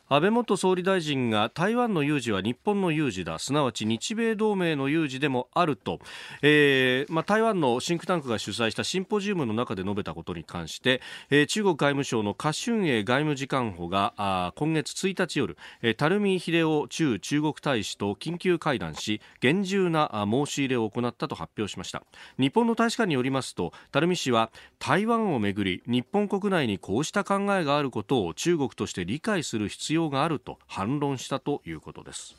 A: 安倍元総理大臣が台湾の有事は日本の有事だすなわち日米同盟の有事でもあると、えーまあ、台湾のシンクタンクが主催したシンポジウムの中で述べたことに関して、えー、中国外務省の華春英外務次官補があ今月1日夜、えー、垂水秀夫駐中国大使と緊急会談し厳重な申し入れを行ったと発表しました日本の大使館によりますと垂水氏は台湾をめぐり日本国内にこうした考えがあることを中国として理解する必要必要があると反論したということです。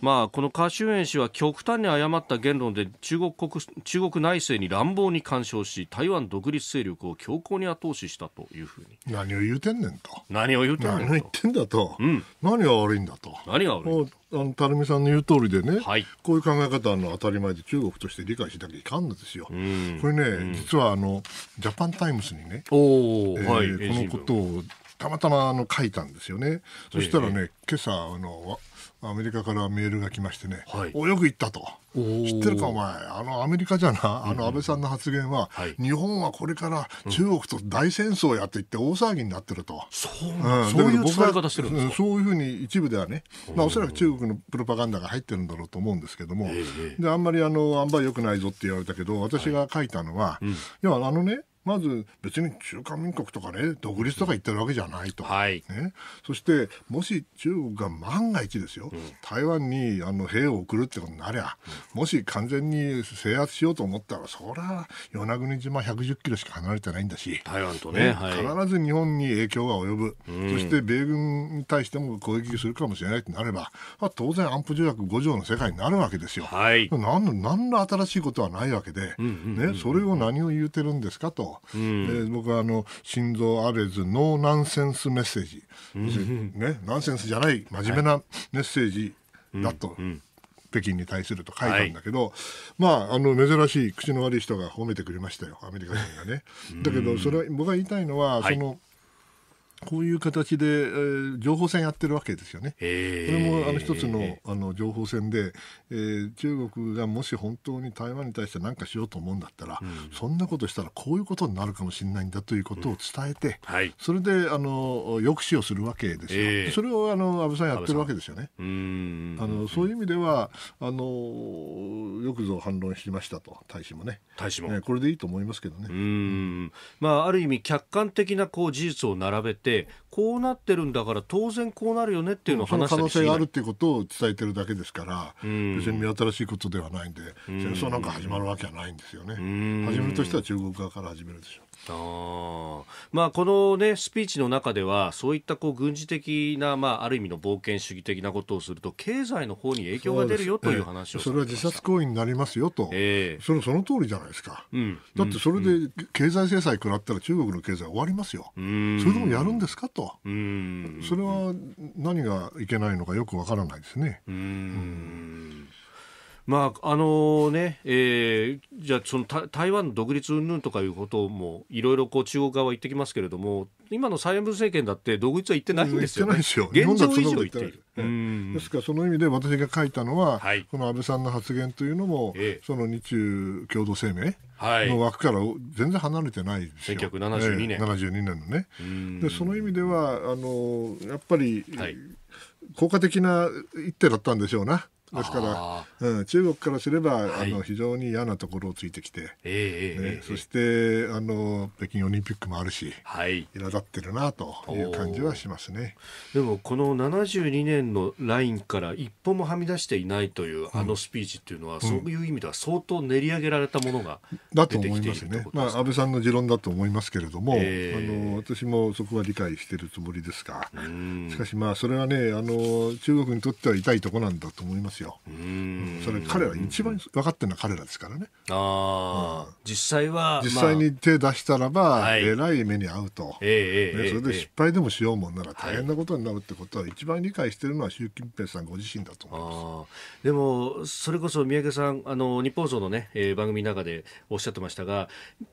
A: まあ、このカ・シュエン氏は極端に誤った言論で中国国中国内政に乱暴に干渉し台湾独立勢力を強硬に後押ししたというふうに
D: 何を言うてんねんと
A: 何を言うてんね
D: ん何言ってんだと、うん、何が悪いんだと何が悪いんだあの垂水さんの言う通りでね、はい、こういう考え方の当たり前で中国として理解しなきゃいかんのですよ。これね、うん、実はあのジャパンタイムスにね、えーはい、このことをたまたまあの書いたんですよね。そしたらね、今朝あのアメリカからメールが来ましてね、はい、およく言ったと、知ってるか、お前、あのアメリカじゃな、あの安倍さんの発言は、うんはい、日本はこれから中国と大戦争やって言って、大騒ぎになってると、そ
B: ういう伝え方してるん
D: ですそういうふうに一部ではね、まあ、おそらく中国のプロパガンダが入ってるんだろうと思うんですけども、であんまりあの、あんばよくないぞって言われたけど、私が書いたのは、はい、うん、要はあのね、まず別に中華民国とかね独立とか言ってるわけじゃないと、はい、ね、そしてもし中国が万が一ですよ、うん、台湾にあの兵を送るってことになりゃ、うん、もし完全に制圧しようと思ったらそりゃ与那国島110キロしか離れてないんだし台湾とね、ねはい、必ず日本に影響が及ぶ、うん、そして米軍に対しても攻撃するかもしれないとなれば、まあ、当然安保条約5条の世界になるわけですよ。はい、何の何の新しいことはないわけで、うんうんうんうん、ね、それを何を言うてるんですかと。うん、僕はあの心臓アレズノーナンセンスメッセージ、うん、ね、ナンセンスじゃない真面目なメッセージだと。はい北京に対すると書いたんだけど、はい、まああの珍しい口の悪い人が褒めてくれましたよアメリカ人がね。だけどそれは僕が言いたいのは、はい、そのこういう形で、えー、情報戦やってるわけですよね。これもあの一つのあの情報戦で、えー、中国がもし本当に台湾に対して何かしようと思うんだったら、うん、そんなことしたらこういうことになるかもしれないんだということを伝えて、うんはい、それであの抑止をするわけですよ。それをあの安倍さんやってるわけですよね。あのそういう意味ではあのよくぞ反論しましたと大使もね。大使も、ね、これでいいと思いますけど
A: ね。まあある意味客観的なこう事実を並べててこうなってるんだから当然こうなるよねっていうのを話した可能性があるっ
D: ていうことを伝えてるだけですから、別に見新しいことではないんで、戦争なんか始まるわけはないんですよね。始めるとしては中国側か
A: ら始めるでしょう。あまあ、この、ね、スピーチの中ではそういったこう軍事的な、まあ、ある意味の冒険主義的なことをすると経済の方に影響が出るよという話をそ,、
D: れは自殺行為になりますよと、えー、それその通りじゃないですか、うん、だってそれで経済制裁食らったら中国の経済終わりますよ、うん、それでもやるんですかと、うん、それは何がいけないのかよくわからないですね。う
A: んまああのねえー、じゃその台湾の独立云々とかいうこともいろいろ中国側は言ってきますけれども今の蔡英文政権だって独立は言ってないんですよ、ね、現状維持言ってる。
D: ですからその意味で私が書いたのは、はい、この安倍さんの発言というのも、ええ、その日中共同声明の枠から全然離れてないですよ、1972年、ええ、72年のねでその意味ではあのやっぱり、はい、効果的な一手だったんでしょうな。ですから、うん、中国からすれば、はい、あの非常に嫌なところをついてきて、えー、ね、えー、そしてあの北京オリンピックもあるし、はい、苛立ってるなという感じはしますね
A: でもこの72年のラインから一歩もはみ出していないというあのスピーチっていうのは、うん、そういう意味では相当練り上げられたものが
D: 出てきている、だと思いますね、まあ、安倍さんの持論だと思いますけれども、えー、あの私もそこは理解しているつもりですがしかしまあそれはねあの中国にとっては痛いとこなんだと思いますですよ。それ彼ら一番分かってるのは彼らですからね。
A: あうん、実際は実際に
D: 手出したらば、まあ、えらい目に遭うと、
A: えー、ね、えそれで失
D: 敗でもしようもんなら大変なことになるってことは、一番理解しているのは習近平さんご自身だと
A: 思いますでも、それこそ三宅さんあの日本放のね、えー、番組の中でおっしゃってましたが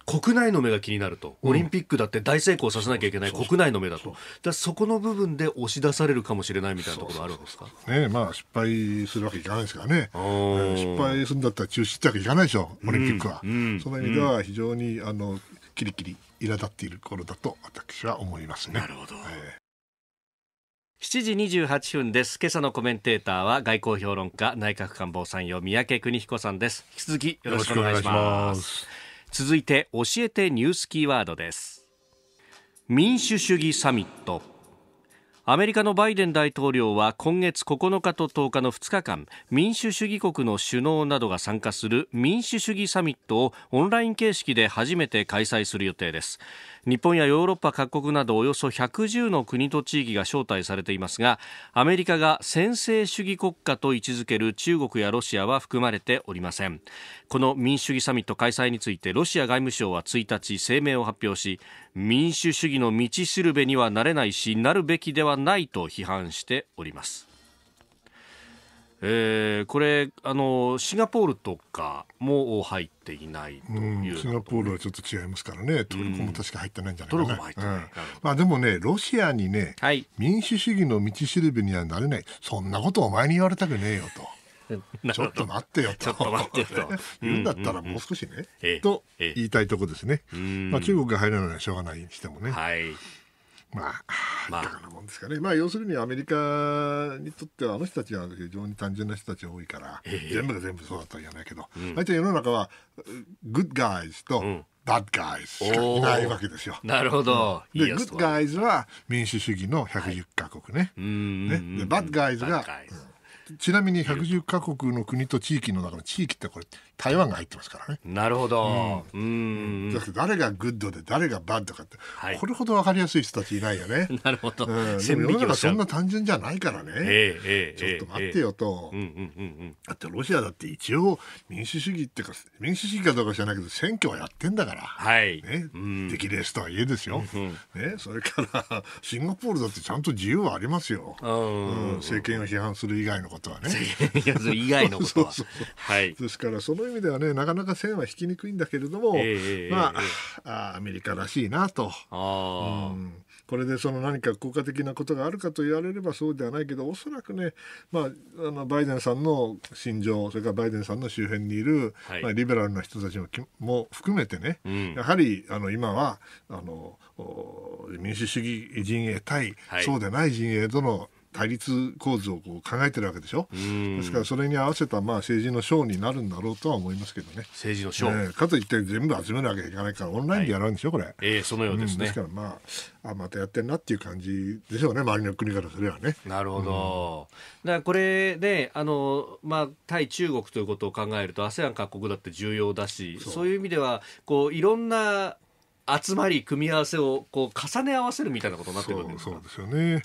A: 国内の目が気になると、オリンピックだって大成功させなきゃいけない、国内の目だとだそこの部分で押し出されるかもしれないみたいなところあるんですか
D: ねまあ、失敗するわけけいかないですからね、失敗するんだったら中止ってわけいかないでしょ、オリンピックは。その意味では
A: 非常に、あの
D: キリキリ苛立っている頃だと私は思いますね。なるほど、えー
A: 7時28分です今朝のコメンテーターは外交評論家内閣官房参与三宅邦彦さんです引き続きよろしくお願いします続いて教えてニュースキーワードです民主主義サミットアメリカのバイデン大統領は今月9日と10日の2日間民主主義国の首脳などが参加する民主主義サミットをオンライン形式で初めて開催する予定です日本やヨーロッパ各国などおよそ110の国と地域が招待されていますがアメリカが専制主義国家と位置づける中国やロシアは含まれておりませんこの民主主義サミット開催についてロシア外務省は1日声明を発表し民主主義の道しるべにはなれないしなるべきではないと批判しております。えー、これあのシンガポールとかも入っていない
D: という、シンガポールはちょっと違いますからねトルコも確か入ってないんじゃないかな、うん、うん、まあ、でもねロシアにね、はい、民主主義の道しるべにはなれないそんなことお前に言われたくねえよと。
A: ちょっと
D: 待ってよと言うんだったらもう少しね、うんうんうん、と言いたいとこですね、まあ、中国が入らないのはしょうがないにしてもね。はいまあ、まあ、いかがなもんですかね。まあ、要するにアメリカにとっては、あの人たちは非常に単純な人たちが多いから、えー、全部が全部そうだとは言わないけど、あい大体世の中は、グッガイズと、うんバッガイズしかないわけですよ。なるほど。で、グッガイズは民主主義の110カ国ね。
A: はい、ねで、バッ
D: ガイズが、うんちなみに110カ国の国と地域の中の地域ってこれ台湾が入ってますから
A: ねなるほど、うん、だって誰
D: がグッドで誰がバッドかって、はい、これほど分かりやすい人たちいないよね なるほど、うん、世の中そんな単純じゃないからね、えーえ
A: ー、ちょっと待ってよと、うんうんうん、だ
D: ってロシアだって一応民主主義っていうか民主主義かどうか知らないけど選挙はやってんだから、はいねうん、出来とはいえですよ、うんね、それからシンガポールだってちゃんと自由はありますよ、うん、うん、政権を批判する以外のことはね。以外のことははい。ですからその意味ではねなかなか線は引きにくいんだけれども、えー、まあ、えー、アメリカらしいなと。あこれでその何か効果的なことがあるかと言われればそうではないけどおそらくね、まあ、あのバイデンさんの心情それからバイデンさんの周辺にいる、はい、まあ、リベラルな人たちもも含めてね、うん、やはりあの今はあの民主主義陣営対、はい、そうでない陣営との対立構図をこう考えてるわけでしょ、う
A: ですから
D: それに合わせたまあ政治の章になるんだろうとは思いますけどね、
A: 政治の章、ね、
D: かといって全部集めるわけにいかないから、オンラインでやるんでしょ、はい、これ、えー、そのようですね、うん、ですから、まあ、あ、またやってんなっていう感じでしょうね、周りの国からそれはね。
A: なるほど、うん、だからこれで、あのまあ、対中国ということを考えると、ASEAN 各国だって重要だし、そういう意味では、こういろんな集まり組み合わせをこう重ね合わせるみたいなことになってくるんですかそう
D: ですよね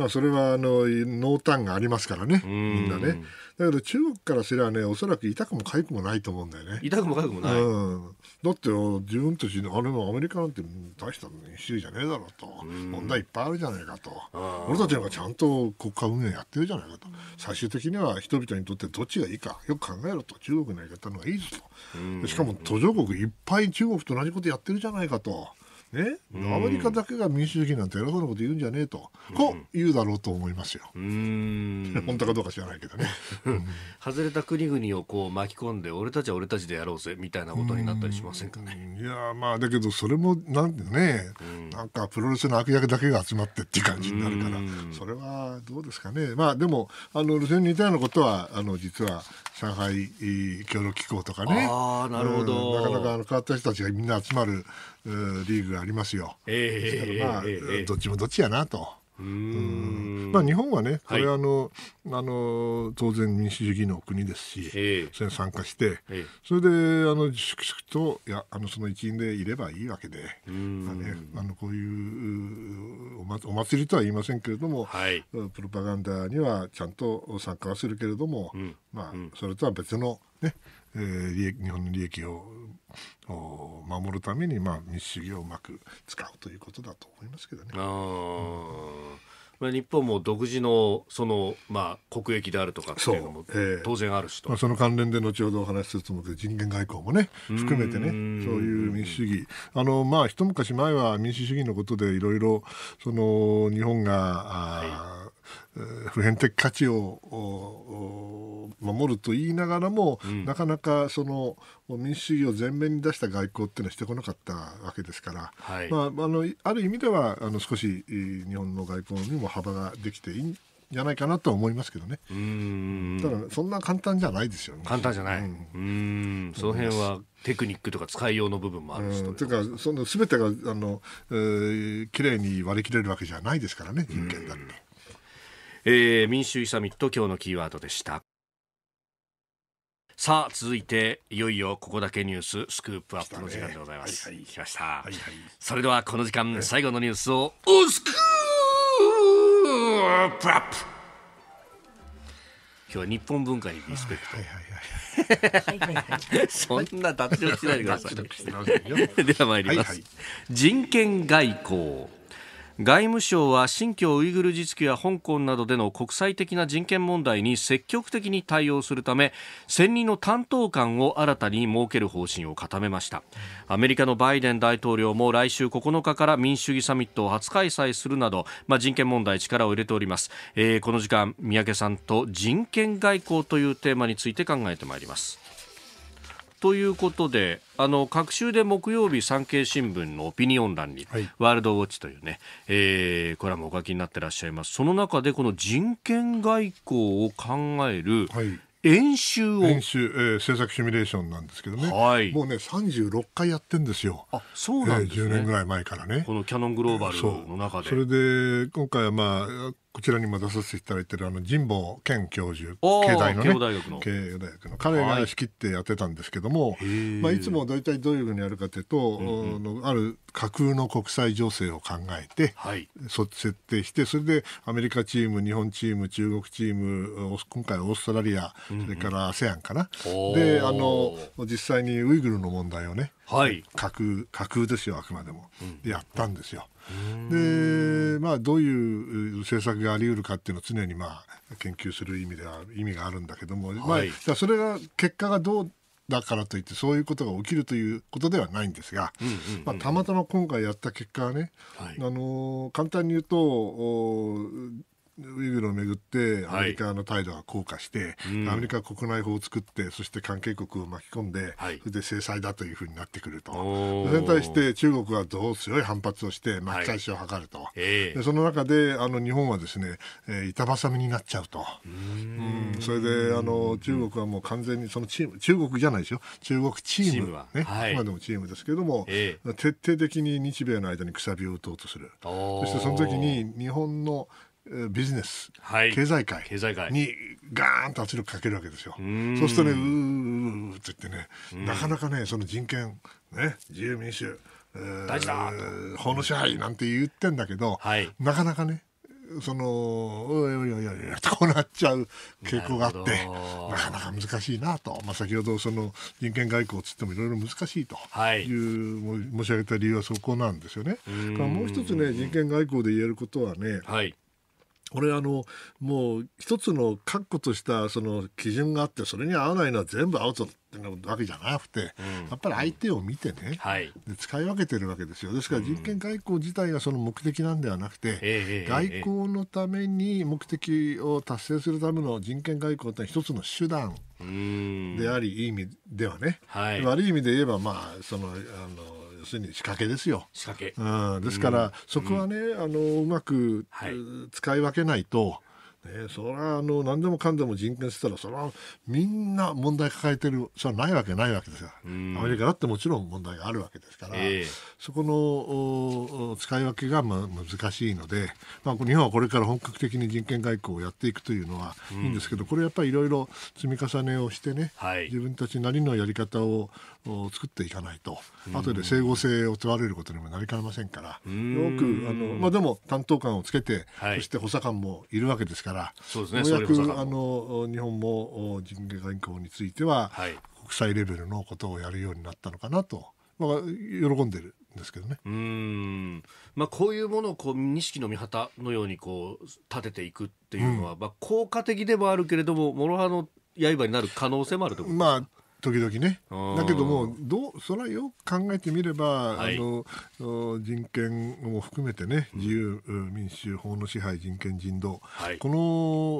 D: まあ、それはあの濃淡がありますからね、みんなね。だけど中国からすればね、おそらく痛くも痒くもないと思うんだよね。痛くも痒くもない、うん、だって自分たちの、あれもアメリカなんて大した州じゃねえだろうと、問題いっぱいあるじゃないかと、俺たちはがちゃんと国家運営やってるじゃないかと、最終的には人々にとってどっちがいいか、よく考えろと、中国のやり方のがいいぞと、しかも途上国いっぱい中国と同じことやってるじゃないかと。ね、アメリカだけが民主主義なんて偉そうなこと言うんじゃねえと、こう言うだろうと思いますよ。
A: 本当かどうか知らないけどね。外れた国々をこう巻き込んで、俺たちは俺たちでやろうぜみたいなことになったりしませんかね。いやまあだけど、
D: それもなんてね、なんかプロレスの悪役だけが集まってっていう感じになるから、それはどうですかね。まあでも、あの、路線に似たようなことは、あの、実は、上海協力機構とかねあなるほど、うん、なかなかあの変わった人たちがみんな集まるリーグがありますよ。えー、まあ、えー、どっちもどっちやなと。うんまあ、日本はね、これはあの、はい、あの当然民主主義の国ですし、えそれに参加して、えそれであの粛々とやあのその一員でいればいいわけで、まあね、あのこういうお祭りとは言いませんけれども、はい、プロパガンダにはちゃんと参加はするけれども、うん、まあ、それとは別のね、えー、日本の利益を守るために、まあ、民
A: 主主義をうまく使うということだと思いますけどね。あまあ、日本も独自のその、まあ、国益であるとかっていうのも当然あるしと、えー、まあ、その関
D: 連で後ほどお話しすると思うけど人権外交もね含めてねそういう民主主義あの、まあ、一昔前は民主主義のことでいろいろ日本が、はい普遍的価値を守ると言いながらも、うん、なかなかその民主主義を前面に出した外交っていうのはしてこなかったわけですから、はい、まあ、あのある意味ではあの少し日本の外交にも幅ができていいんじゃないかなと思いますけどね。ただそんな簡単じゃないですよね。簡単じゃな
A: い。うん、うんその辺はテクニックとか使いようの部分もあるしというかそ
D: のすべてがあの、えー、きれいに割り切れるわけじゃないですからね人権だって。
A: えー、民主主義サミット今日のキーワードでしたさあ続いていよいよここだけニューススクープアップの時間でございます、ねはいはい、来ました、はいはい、それではこの時間最後のニュースをおスクープアップ今日は日本文化にリスペクト。はいはいはい、そんな脱力しないでください。ではまいります、はいはい。人権外交。外務省は新疆ウイグル自治区や香港などでの国際的な人権問題に積極的に対応するため専任の担当官を新たに設ける方針を固めましたアメリカのバイデン大統領も来週9日から民主主義サミットを初開催するなど、まあ、人権問題力を入れております、えー、この時間三宅さんと人権外交というテーマについて考えてまいりますということで、あの、各週で木曜日産経新聞のオピニオン欄に、はい、ワールドウォッチというね、えー、コラムをお書きになってらっしゃいます。その中でこの人権外交を考える、演習を演
D: 習、えー、制作シミュレーションなんですけどね、はい、もうね36回やってんですよあそうなんですね、えー、10年ぐらい前
A: からねこのキャノングローバル
D: の中で、それで今回はまあこちらにも出させていただいてるあの神保健教授経大のね経応大学の彼が仕切ってやってたんですけども、はいまあ、いつも大体どういうふうにやるかというと、うんうん、ある架空の国際情勢を考えて、はい、設定してそれでアメリカチーム日本チーム中国チーム今回オーストラリアそれから ASEAN かな、うんうん、であの実際にウイグルの問題をね、はい、架空架空ですよあくまでも、うん、やったんですよ。で、まあ、どういう政策があり得るかっていうのを常に、まあ、研究する意味では意味があるんだけども、はい、まあ、それが結果がどうだからといってそういうことが起きるということではないんですが、まあ、たまたま今回やった結果はね、はい、あの簡単に言うとウイグルをめぐってアメリカの態度が硬化して、はい、アメリカ国内法を作ってそして関係国を巻き込んで、はい、それで制裁だというふうになってくるとそれに対して中国はどう強い反発をして巻き返しを図ると、はいえー、でその中であの日本はですね、えー、板挟みになっちゃうとうんそれであの中国はもう完全にそのチーム中国じゃないですよ中国チームね、今でもチームですけれども、えー、徹底的に日米の間にくさびを打とうとするそしてその時に日本のビジネス、はい、経済界にガーンと圧力かけるわけですよ。そうするとね、うーって言ってね、なかなかね、その人権、ね、自由民主、大事だ法の支配なんて言ってんだけど、はい、なかなかね、そのいやいやいやこうなっちゃう傾向があってなかなか難しいなと、まあ、先ほどその人権外交つってもいろいろ難しいという、はい、申し上げた理由はそこなんですよね。もう一つね人権外交で言えることはね、はいこれあのもう一つの確固としたその基準があってそれに合わないのは全部アウトってわけじゃなくて、うん、やっぱり相手を見てね、はい、で使い分けてるわけですよですから人権外交自体がその目的なんではなくて、うん、外交のために目的を達成するための人権外交って一つの手段でありいい意味ではね、はい、悪い意味で言えばまあそのあの要するに仕掛けですよ。仕掛け。うん、ですから、うん、そこはね、あのうまく、はい、使い分けないと。ね、それはあの何でもかんでも人権してたらそれみんな問題抱えてるそれはないわけないわけですよ、アメリカだってもちろん問題があるわけですから、えー、そこの使い分けが、ま、難しいので、まあ、日本はこれから本格的に人権外交をやっていくというのはいいんですけど、これやっぱりいろいろ積み重ねをしてね、はい、自分たちなりのやり方を作っていかないと、後で整合性を問われることにもなりかねませんから、よくあの、まあ、でも担当官をつけて、はい、そして補佐官もいるわけですから、そうですね、ようやくあの日本も人権外交については、はい、国際レベルのことをやるようになったのかなと、まあ、喜んでるです
A: けどね。うん。まあ、こういうものをこう錦の御旗のようにこう立てていくっていうのは、うん、まあ効果的でもあるけれども、諸刃の刃になる可能性もあるとまあ時々ね。だけども、
D: どう、それはよく考えてみれば、はい、あの、人権も含めてね、自由、うん、民主、法の支配、人権、人道、はい、こ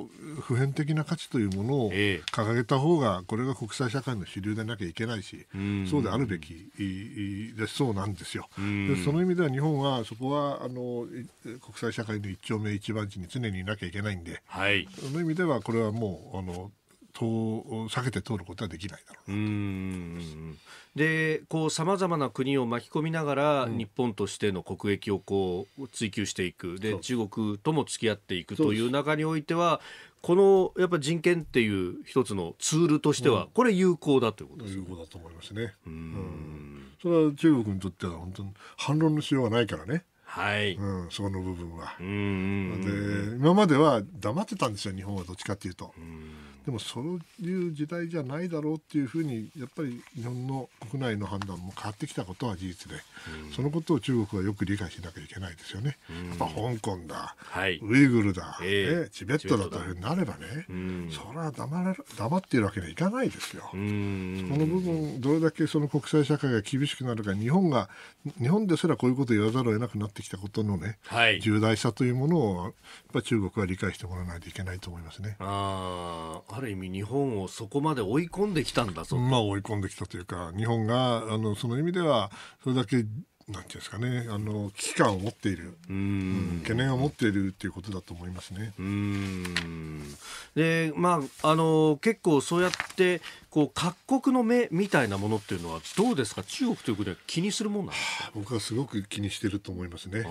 D: の普遍的な価値というものを掲げた方が、これが国際社会の主流でなきゃいけないし、えー、そうであるべきでそうなんですよ。
A: でその
D: 意味では日本は、そこは、あの、国際社会の一丁目一番地に常にいなきゃいけないんで、はい、その意味では、これはもう、あの、党避けて通ることは
A: できないだろうなでこうさまざまな国を巻き込みながら、うん、日本としての国益をこう追求していくで中国とも付き合っていくという中においてはこのやっぱ人権っていう一つのツールとしては、うん、これ有効だということです、ね、有効だと思いま
D: すね。うん。それは中国にとっては本当に反論のしようがないからね。はい。うん、その部分は。で、今までは黙ってたんですよ、日本はどっちかというと。うんでもそういう時代じゃないだろうっていうふうにやっぱり日本の国内の判断も変わってきたことは事実で、うん、そのことを中国はよく理解しなきゃいけないですよね。うん、やっぱ香港だ、はい、ウイグルだ、えー、ね、チベットだというふうになればね、うん、それは黙れ黙っているわけにはいかないですよ。この部分どれだけその国際社会が厳しくなるか日本が日本ですらこういうことを言わざるを得なくなってきたことのね、はい、重大さというものをやっぱ中国は理解してもらわないといけないと思います
A: ね。あある意味日本をそこまで追い込んで
D: きたんだぞまあ追い込んできたというか日本があのその意味ではそれだけなんて
A: いうんですかねあの危機感を持ってい
D: る、うん、懸念を持っているということだと思いますね。
A: でまああの結構そうやってこう各国の目みたいなものっていうのはどうですか中国という国は気にするもんなんですか僕はすごく気にしてると思いま
D: すね。うん、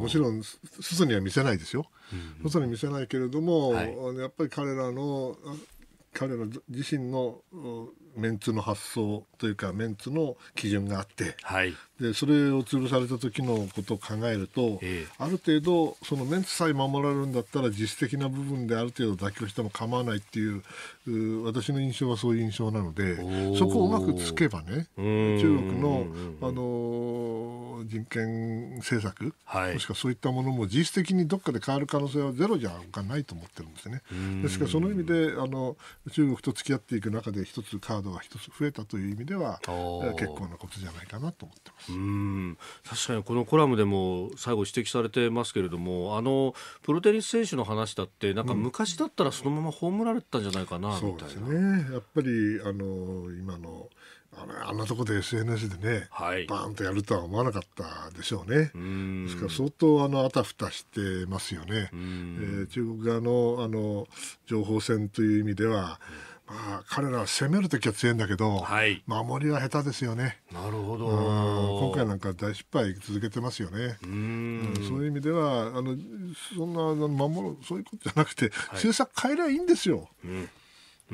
D: もちろん外には見せないですよ。外に見せないけれども、はい、やっぱり彼らの彼ら自身のメンツの発想というかメンツの基準があって、はい、でそれを潰された時のことを考えると、ええ、ある程度そのメンツさえ守られるんだったら実質的な部分である程度妥協しても構わないっていう私の印象はそういう印象なのでそこをうまくつけばね中国の、あのー、人権政策、はい、もしくはそういったものも実質的にどっかで変わる可能性はゼロじゃないと思ってるんですね。ですからその意味であの中国と付き合っていく中で一つカードが一つ増えたという意味では結構なことじゃないかなと思って
A: ます。うん確かにこのコラムでも最後指摘されてますけれどもあのプロテニス選手の話だってなんか昔だったらそのまま葬られてたんじゃないかな、うん、みたい
D: な。ね、やっぱりあの今のあのあんなところで SNS でね、はい、バーンとやるとは思わなかったでしょうね。うですから相当あのあたふたしてますよね。えー、中国側のあの情報戦という意味では、うんまあ、彼らは攻めるときは強いんだけど、はい、守りは下手ですよね。なるほど。今回なんか大失敗続けてますよね。うん、そういう意味ではあのそんなあの守るそういうことじゃなくて、はい、政策変えりゃいいんですよ。うん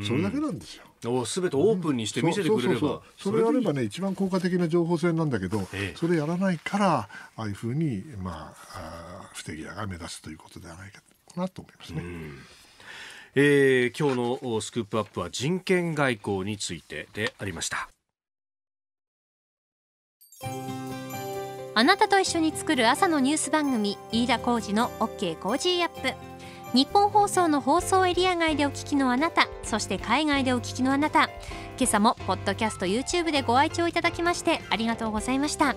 D: それだけなんですよ。すべてオープンにして見せてくれれば、それあればね一番効果的な情報戦なんだけど、ええ、それやらないからああいうふうにまああ不手際が目立つということではないかなと思
A: いますね。うんえー、今日のスクープアップは人権外交についてでありました
B: あなたと一緒に作る朝のニュース番組飯田浩二の OK コージーアップ日本放送の放送エリア外でお聞きのあなたそして海外でお聞きのあなた今朝もポッドキャスト YouTube でご愛聴いただきましてありがとうございました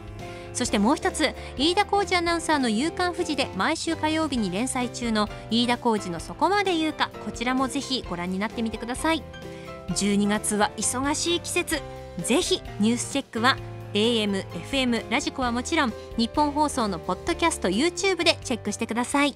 B: そしてもう一つ飯田浩二アナウンサーの「夕刊富士」で毎週火曜日に連載中の飯田浩二の「そこまで言うか」こちらもぜひご覧になってみてください12月は忙しい季節ぜひ「ニュースチェック」は AM、FM、ラジコはもちろん日本放送のポッドキャスト YouTube でチェックしてください。